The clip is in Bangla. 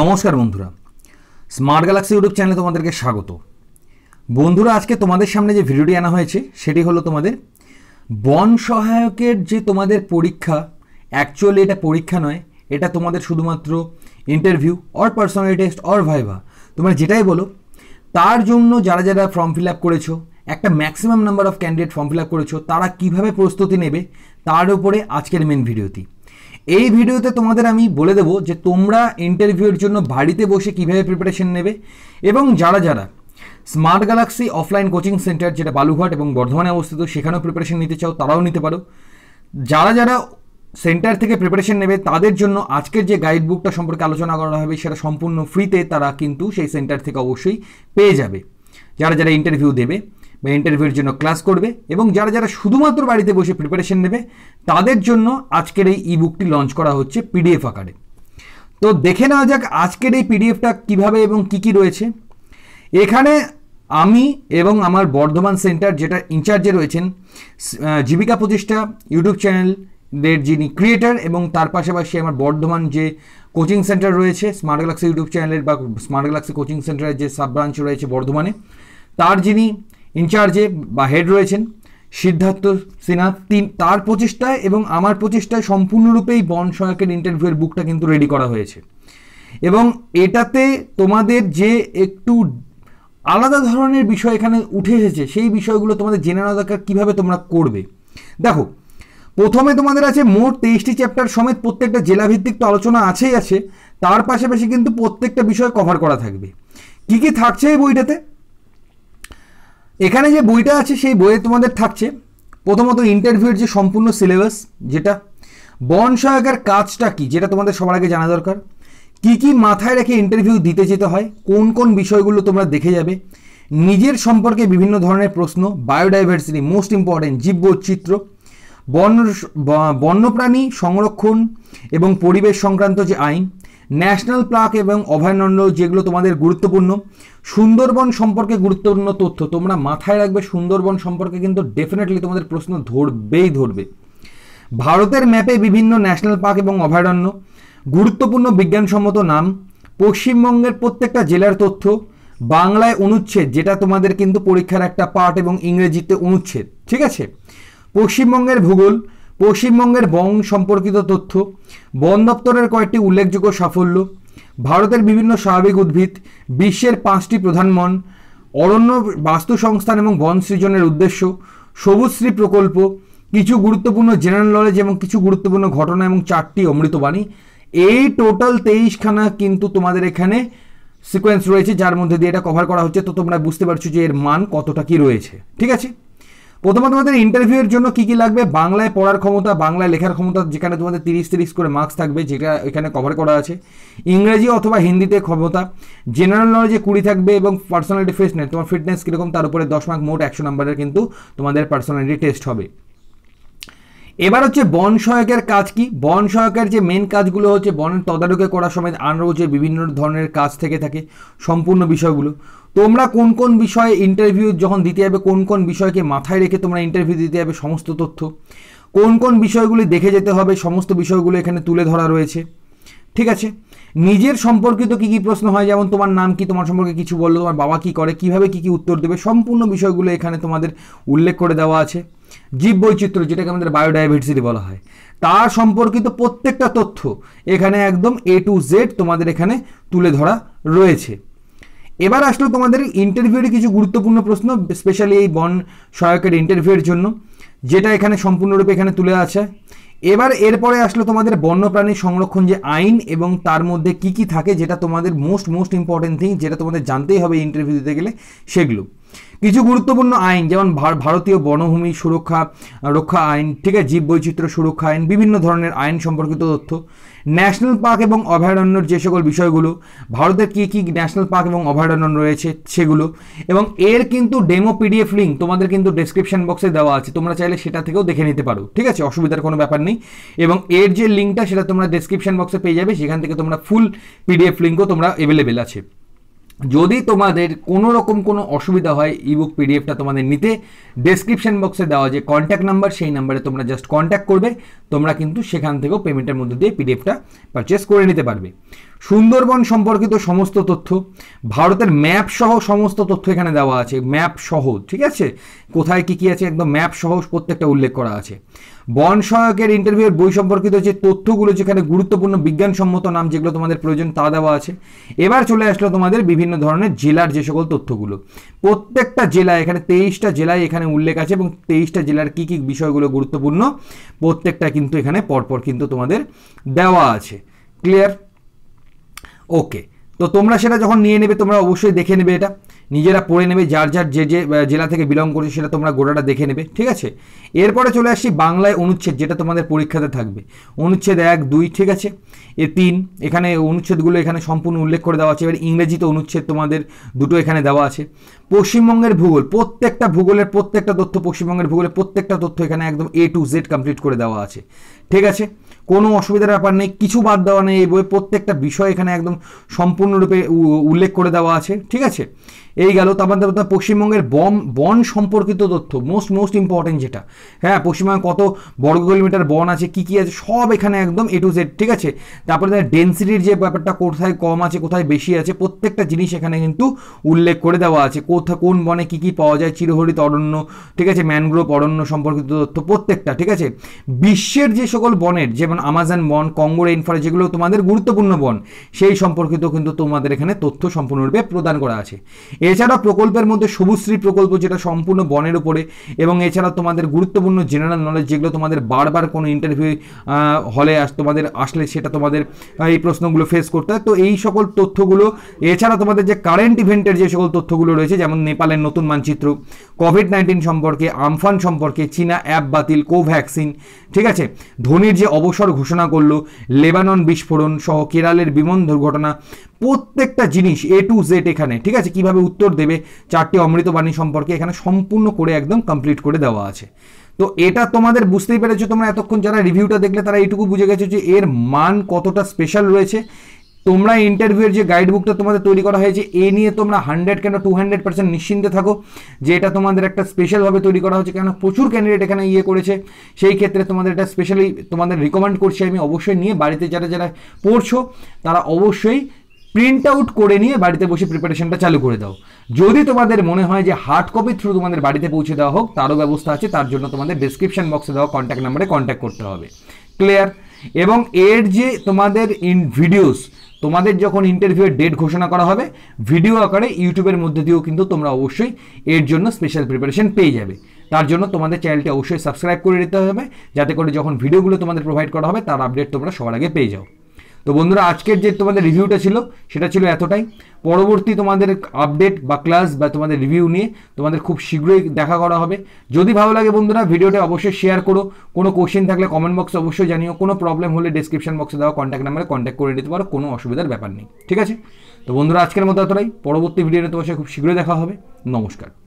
নমস্কার বন্ধুরা স্মার্ট গ্যালাক্সি ইউটিউব চ্যানেলে তোমাদেরকে স্বাগত বন্ধুরা আজকে তোমাদের সামনে যে ভিডিওটি আনা হয়েছে সেটি হলো তোমাদের বন সহায়কের যে তোমাদের পরীক্ষা অ্যাকচুয়ালি এটা পরীক্ষা নয় এটা তোমাদের শুধুমাত্র interview or personality test or viva তোমরা যেটাই বলো তার জন্য যারা যারা ফর্ম ফিল আপ করেছো একটা maximum number of candidate form fill up করেছো তারা কিভাবে প্রস্তুতি নেবে তার উপরে আজকের মেন ভিডিওটি এই ভিডিওতে তোমাদের আমি বলে দেবো যে তোমরা ইন্টারভিউয়ের জন্য বাড়িতে বসে কীভাবে প্রিপারেশন নেবে এবং যারা যারা smart galaxy offline coaching centre যেটা বালুঘাট এবং বর্ধমানে অবস্থিত সেখানেও প্রিপারেশন নিতে চাও তারাও নিতে পারো যারা যারা সেন্টার থেকে প্রিপারেশন নেবে তাদের জন্য আজকের যে গাইড বুকটা সম্পর্কে আলোচনা করা হবে সেটা সম্পূর্ণ ফ্রিতে তারা কিন্তু সেই সেন্টার থেকে অবশ্যই পেয়ে যাবে যারা যারা ইন্টারভিউ দেবে বা ইন্টারভিউর জন্য ক্লাস করবে এবং যারা যারা শুধুমাত্র বাড়িতে বসে প্রিপারেশন নেবে তাদের জন্য আজকের এই ইবুকটি লঞ্চ করা হচ্ছে পিডিএফ আকারে তো দেখে নেওয়া যাক আজকের এই পিডিএফটা কিভাবে এবং কি কি রয়েছে এখানে আমি এবং আমার বর্ধমান সেন্টার যেটা ইনচার্জে রয়েছেন জীবিকা প্রতিষ্ঠা ইউটিউব চ্যানেল দের যিনি ক্রিয়েটার এবং তার পাশাপাশি আমার বর্ধমান যে কোচিং সেন্টার রয়েছে স্মার্ট গ্যালাক্সি ইউটিউব চ্যানেলের বা স্মার্ট গ্যালাক্সি কোচিং সেন্টারের যে সাব ব্রাঞ্চ রয়েছে বর্ধমানে তার যিনি ইনচার্জে বা হেড রয়েছেন সিদ্ধার্থ সিনহা তিন তার প্রচেষ্টায় এবং আমার প্রচেষ্টায় সম্পূর্ণরূপেই বন সহায়কের ইন্টারভিউয়ের বুকটা কিন্তু রেডি করা হয়েছে এবং এটাতে তোমাদের যে একটু আলাদা ধরনের বিষয় এখানে উঠে এসেছে সেই বিষয়গুলো তোমাদের জেনে নেওয়া দরকার কীভাবে তোমরা করবে দেখো প্রথমে তোমাদের আছে মোট তেইশটি চ্যাপ্টার সমেত প্রত্যেকটা জেলাভিত্তিক তো আলোচনা আছেই আছে তার পাশাপাশি কিন্তু প্রত্যেকটা বিষয় কভার করা থাকবে কী কী থাকছে এই বইটাতে এখানে যে বইটা আছে সেই বইয়ে তোমাদের থাকছে প্রথমত ইন্টারভিউয়ের যে সম্পূর্ণ সিলেবাস যেটা বন সহায়কের কাজটা কি যেটা তোমাদের সবার আগে জানা দরকার কি কি মাথায় রেখে ইন্টারভিউ দিতে যেতে হয় কোন কোন বিষয়গুলো তোমরা দেখে যাবে নিজের সম্পর্কে বিভিন্ন ধরনের প্রশ্ন বায়োডাইভার্সিটি মোস্ট ইম্পর্টেন্ট জীব বৈচিত্র বন্য বন্যপ্রাণী সংরক্ষণ এবং পরিবেশ সংক্রান্ত যে আইন ন্যাশনাল প্লাক এবং অভয়ারণ্য যেগুলো তোমাদের গুরুত্বপূর্ণ সুন্দরবন সম্পর্কে গুরুত্বপূর্ণ তথ্য তোমরা মাথায় রাখবে সুন্দরবন সম্পর্কে কিন্তু ডেফিনেটলি তোমাদের প্রশ্ন ধরবেই ধরবে ভারতের ম্যাপে বিভিন্ন ন্যাশনাল পার্ক এবং অভয়ারণ্য গুরুত্বপূর্ণ বিজ্ঞানসম্মত নাম পশ্চিমবঙ্গের প্রত্যেকটা জেলার তথ্য বাংলায় অনুচ্ছেদ যেটা তোমাদের কিন্তু পরীক্ষার একটা পার্ট এবং ইংরেজিতে অনুচ্ছেদ ঠিক আছে পশ্চিমবঙ্গের ভূগোল পশ্চিমবঙ্গের বন সম্পর্কিত তথ্য বন দপ্তরের কয়েকটি উল্লেখযোগ্য সাফল্য ভারতের বিভিন্ন স্বাভাবিক উদ্ভিদ বিশ্বের পাঁচটি প্রধান বন অরণ্য বাস্তু সংস্থান এবং বন সৃজনের উদ্দেশ্য সবুজশ্রী প্রকল্প কিছু গুরুত্বপূর্ণ জেনারেল নলেজ এবং কিছু গুরুত্বপূর্ণ ঘটনা এবং চারটি অমৃতবাণী এই টোটাল তেইশখানা কিন্তু তোমাদের এখানে সিকোয়েন্স রয়েছে যার মধ্যে দিয়ে এটা কভার করা হচ্ছে তো তোমরা বুঝতে পারছো যে এর মান কতটা কি রয়েছে ঠিক আছে প্রথমত তোমাদের ইন্টারভিউয়ের জন্য কী কী লাগবে বাংলায় পড়ার ক্ষমতা বাংলায় লেখার ক্ষমতা যেখানে তোমাদের তিরিশ তিরিশ করে মার্কস থাকবে যেটা এখানে কভার করা আছে ইংরেজি অথবা হিন্দিতে ক্ষমতা জেনারেল নলেজে কুড়ি থাকবে এবং পার্সোনালিটি নেই তোমার ফিটনেস কীরকম তার উপরে দশ মার্ক মোট একশো নম্বরের কিন্তু তোমাদের পার্সোনালিটি টেস্ট হবে এবার হচ্ছে বন সহায়কের কাজ কি বন সহায়কের যে মেন কাজগুলো হচ্ছে বনের তদারকি করার সময় আরও যে বিভিন্ন ধরনের কাজ থেকে থাকে সম্পূর্ণ বিষয়গুলো তোমরা কোন কোন বিষয়ে ইন্টারভিউ যখন দিতে যাবে কোন কোন বিষয়কে মাথায় রেখে তোমরা ইন্টারভিউ দিতে যাবে সমস্ত তথ্য কোন কোন বিষয়গুলি দেখে যেতে হবে সমস্ত বিষয়গুলো এখানে তুলে ধরা রয়েছে ঠিক আছে নিজের সম্পর্কিত কী কী প্রশ্ন হয় যেমন তোমার নাম কি তোমার সম্পর্কে কিছু বললো তোমার বাবা কি করে কিভাবে কি কি উত্তর দেবে সম্পূর্ণ বিষয়গুলো এখানে তোমাদের উল্লেখ করে দেওয়া আছে জীব বৈচিত্র্য যেটাকে আমাদের বায়োডাইভার্সিটি বলা হয় তার সম্পর্কিত প্রত্যেকটা তথ্য এখানে একদম এ টু জেড তোমাদের এখানে তুলে ধরা রয়েছে এবার আসলো তোমাদের ইন্টারভিউয়ের কিছু গুরুত্বপূর্ণ প্রশ্ন স্পেশালি এই বন সহায়কের ইন্টারভিউয়ের জন্য যেটা এখানে সম্পূর্ণরূপে এখানে তুলে আছে এবার এরপরে আসলো তোমাদের বন্যপ্রাণী সংরক্ষণ যে আইন এবং তার মধ্যে কি কি থাকে যেটা তোমাদের মোস্ট মোস্ট ইম্পর্টেন্ট থিং যেটা তোমাদের জানতেই হবে ইন্টারভিউ দিতে গেলে সেগুলো কিছু গুরুত্বপূর্ণ আইন যেমন ভারতীয় বনভূমি সুরক্ষা রক্ষা আইন ঠিক আছে জীব বৈচিত্র্য সুরক্ষা আইন বিভিন্ন ধরনের আইন সম্পর্কিত তথ্য ন্যাশনাল পার্ক এবং অভয়ারণ্যর যে সকল বিষয়গুলো ভারতের কী কী ন্যাশনাল পার্ক এবং অভয়ারণ্য রয়েছে সেগুলো এবং এর কিন্তু ডেমো পিডিএফ লিঙ্ক তোমাদের কিন্তু ডেসক্রিপশন বক্সে দেওয়া আছে তোমরা চাইলে সেটা থেকেও দেখে নিতে পারো ঠিক আছে অসুবিধার কোনো ব্যাপার নেই এবং এর যে লিঙ্কটা সেটা তোমরা ডেসক্রিপশন বক্সে পেয়ে যাবে সেখান থেকে তোমরা ফুল পিডিএফ লিঙ্কও তোমরা অ্যাভেলেবেল আছে যদি তোমাদের কোনো রকম কোনো অসুবিধা হয় ইবুক পিডিএফটা তোমাদের নিতে ডেসক্রিপশন বক্সে দেওয়া যে কন্ট্যাক্ট নাম্বার সেই নাম্বারে তোমরা জাস্ট কন্ট্যাক্ট করবে তোমরা কিন্তু সেখান থেকেও পেমেন্টের মধ্যে দিয়ে পিডিএফটা পারচেস করে নিতে পারবে সুন্দরবন সম্পর্কিত সমস্ত তথ্য ভারতের ম্যাপ সহ সমস্ত তথ্য এখানে দেওয়া আছে ম্যাপ সহ ঠিক আছে কোথায় কী কী আছে একদম ম্যাপ সহ প্রত্যেকটা উল্লেখ করা আছে বন সহায়কের ইন্টারভিউয়ের বই সম্পর্কিত যে তথ্যগুলো যেখানে গুরুত্বপূর্ণ বিজ্ঞানসম্মত নাম যেগুলো তোমাদের প্রয়োজন তা দেওয়া আছে এবার চলে আসলো তোমাদের বিভিন্ন ধরনের জেলার যে সকল তথ্যগুলো প্রত্যেকটা জেলায় এখানে তেইশটা জেলায় এখানে উল্লেখ আছে এবং তেইশটা জেলার কী কী বিষয়গুলো গুরুত্বপূর্ণ প্রত্যেকটা কিন্তু এখানে পরপর কিন্তু তোমাদের দেওয়া আছে ক্লিয়ার ওকে তো তোমরা সেটা যখন নিয়ে নেবে তোমরা অবশ্যই দেখে নেবে এটা নিজেরা পড়ে নেবে যার যার যে যে জেলা থেকে বিলং করছে সেটা তোমরা গোটাটা দেখে নেবে ঠিক আছে এরপরে চলে আসছি বাংলায় অনুচ্ছেদ যেটা তোমাদের পরীক্ষাতে থাকবে অনুচ্ছেদ এক দুই ঠিক আছে এ তিন এখানে অনুচ্ছেদগুলো এখানে সম্পূর্ণ উল্লেখ করে দেওয়া আছে এবার ইংরেজিতে অনুচ্ছেদ তোমাদের দুটো এখানে দেওয়া আছে পশ্চিমবঙ্গের ভূগোল প্রত্যেকটা ভূগোলের প্রত্যেকটা তথ্য পশ্চিমবঙ্গের ভূগোলের প্রত্যেকটা তথ্য এখানে একদম এ টু জেড কমপ্লিট করে দেওয়া আছে ঠিক আছে কোনো অসুবিধার ব্যাপার নেই কিছু বাদ দেওয়া নেই এই বইয়ের প্রত্যেকটা বিষয় এখানে একদম সম্পূর্ণরূপে উল্লেখ করে দেওয়া আছে ঠিক আছে এই গেল তারপর পশ্চিমবঙ্গের বন বন সম্পর্কিত তথ্য মোস্ট মোস্ট ইম্পর্টেন্ট যেটা হ্যাঁ পশ্চিমবঙ্গে কত বর্গ কিলোমিটার বন আছে কী কী আছে সব এখানে একদম এ টু জেড ঠিক আছে তারপরে ডেন্সিটির যে ব্যাপারটা কোথায় কম আছে কোথায় বেশি আছে প্রত্যেকটা জিনিস এখানে কিন্তু উল্লেখ করে দেওয়া আছে কোথা কোন বনে কী কী পাওয়া যায় চিরহরিত অরণ্য ঠিক আছে ম্যানগ্রোভ অরণ্য সম্পর্কিত তথ্য প্রত্যেকটা ঠিক আছে বিশ্বের যে সকল বনের যে যেমন আমাজন বন কঙ্গো রেইনফরেস্ট যেগুলো তোমাদের গুরুত্বপূর্ণ বন সেই সম্পর্কিত কিন্তু তোমাদের এখানে তথ্য সম্পূর্ণরূপে প্রদান করা আছে এছাড়া প্রকল্পের মধ্যে সবুজশ্রী প্রকল্প যেটা সম্পূর্ণ বনের উপরে এবং এছাড়া তোমাদের গুরুত্বপূর্ণ জেনারেল নলেজ যেগুলো তোমাদের বারবার কোনো ইন্টারভিউ হলে আস তোমাদের আসলে সেটা তোমাদের এই প্রশ্নগুলো ফেস করতে হয় তো এই সকল তথ্যগুলো এছাড়া তোমাদের যে কারেন্ট ইভেন্টের যে সকল তথ্যগুলো রয়েছে যেমন নেপালের নতুন মানচিত্র কোভিড নাইন্টিন সম্পর্কে আমফান সম্পর্কে চীনা অ্যাপ বাতিল কোভ্যাক্সিন ঠিক আছে ধোনির যে অবসর কঠোর ঘোষণা করলো লেবানন বিস্ফোরণ সহ কেরালের বিমান দুর্ঘটনা প্রত্যেকটা জিনিস এ টু জেড এখানে ঠিক আছে কিভাবে উত্তর দেবে চারটি অমৃতবাণী সম্পর্কে এখানে সম্পূর্ণ করে একদম কমপ্লিট করে দেওয়া আছে তো এটা তোমাদের বুঝতেই পেরেছো তোমরা এতক্ষণ যারা রিভিউটা দেখলে তারা এইটুকু বুঝে গেছো যে এর মান কতটা স্পেশাল রয়েছে তোমরা ইন্টারভিউয়ের যে গাইড বুকটা তোমাদের তৈরি করা হয়েছে এ নিয়ে তোমরা হান্ড্রেড কেন টু হান্ড্রেড পার্সেন্ট নিশ্চিন্তে থাকো যে এটা তোমাদের একটা স্পেশালভাবে তৈরি করা হচ্ছে কেন প্রচুর ক্যান্ডিডেট এখানে ইয়ে করেছে সেই ক্ষেত্রে তোমাদের এটা স্পেশালি তোমাদের রিকমেন্ড করছি আমি অবশ্যই নিয়ে বাড়িতে যারা যারা পড়ছো তারা অবশ্যই প্রিন্ট আউট করে নিয়ে বাড়িতে বসে প্রিপারেশনটা চালু করে দাও যদি তোমাদের মনে হয় যে হার্ড কপি থ্রু তোমাদের বাড়িতে পৌঁছে দেওয়া হোক তারও ব্যবস্থা আছে তার জন্য তোমাদের ডিসক্রিপশন বক্সে দেওয়া কন্ট্যাক্ট নাম্বারে কন্ট্যাক্ট করতে হবে ক্লিয়ার এবং এর যে তোমাদের ইন ভিডিওস তোমাদের যখন ইন্টারভিউয়ের ডেট ঘোষণা করা হবে ভিডিও আকারে ইউটিউবের মধ্যে দিয়েও কিন্তু তোমরা অবশ্যই এর জন্য স্পেশাল প্রিপারেশন পেয়ে যাবে তার জন্য তোমাদের চ্যানেলটি অবশ্যই সাবস্ক্রাইব করে নিতে হবে যাতে করে যখন ভিডিওগুলো তোমাদের প্রোভাইড করা হবে তার আপডেট তোমরা সবার আগে পেয়ে যাও তো বন্ধুরা আজকের যে তোমাদের রিভিউটা ছিল সেটা ছিল এতটাই পরবর্তী তোমাদের আপডেট বা ক্লাস বা তোমাদের রিভিউ নিয়ে তোমাদের খুব শীঘ্রই দেখা করা হবে যদি ভালো লাগে বন্ধুরা ভিডিওটা অবশ্যই শেয়ার করো কোনো কোশ্চেন থাকলে কমেন্ট বক্সে অবশ্যই জানিও কোনো প্রবলেম হলে ডিসক্রিপশন বক্সে দেওয়া কন্ট্যাক্ট নাম্বারে কন্ট্যাক্ট করে নিতে পারো কোনো অসুবিধার ব্যাপার নেই ঠিক আছে তো বন্ধুরা আজকের মতো এতটাই পরবর্তী ভিডিওটা তোমার সাথে খুব শীঘ্রই দেখা হবে নমস্কার